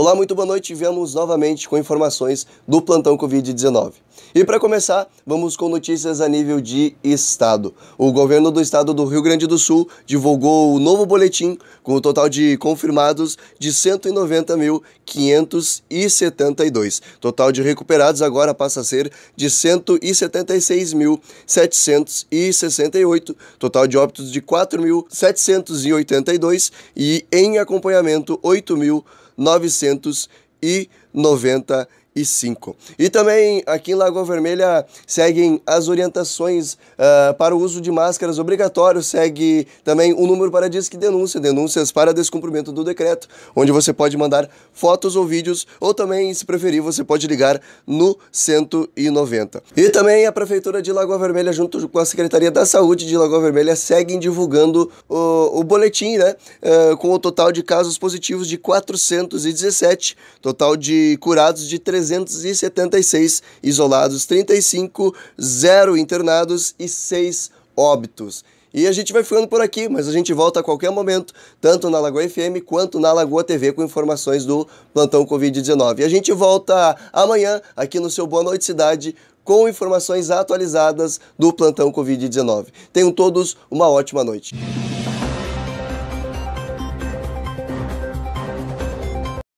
Olá, muito boa noite. Viemos novamente com informações do plantão Covid-19. E para começar, vamos com notícias a nível de estado. O governo do estado do Rio Grande do Sul divulgou o novo boletim com o um total de confirmados de 190.572. Total de recuperados agora passa a ser de 176.768. Total de óbitos de 4.782 e em acompanhamento 8.000. 900 e 95. E também aqui em Lagoa Vermelha seguem as orientações uh, para o uso de máscaras obrigatório, segue também o número para Disque Denúncia, denúncias para descumprimento do decreto, onde você pode mandar fotos ou vídeos, ou também, se preferir, você pode ligar no 190. E também a Prefeitura de Lagoa Vermelha, junto com a Secretaria da Saúde de Lagoa Vermelha, seguem divulgando o, o boletim, né, uh, com o total de casos positivos de 417, total de curados de 376, isolados 35, zero internados e seis óbitos. E a gente vai ficando por aqui, mas a gente volta a qualquer momento, tanto na Lagoa FM quanto na Lagoa TV, com informações do plantão Covid-19. E a gente volta amanhã aqui no seu Boa Noite Cidade com informações atualizadas do plantão Covid-19. Tenham todos uma ótima noite.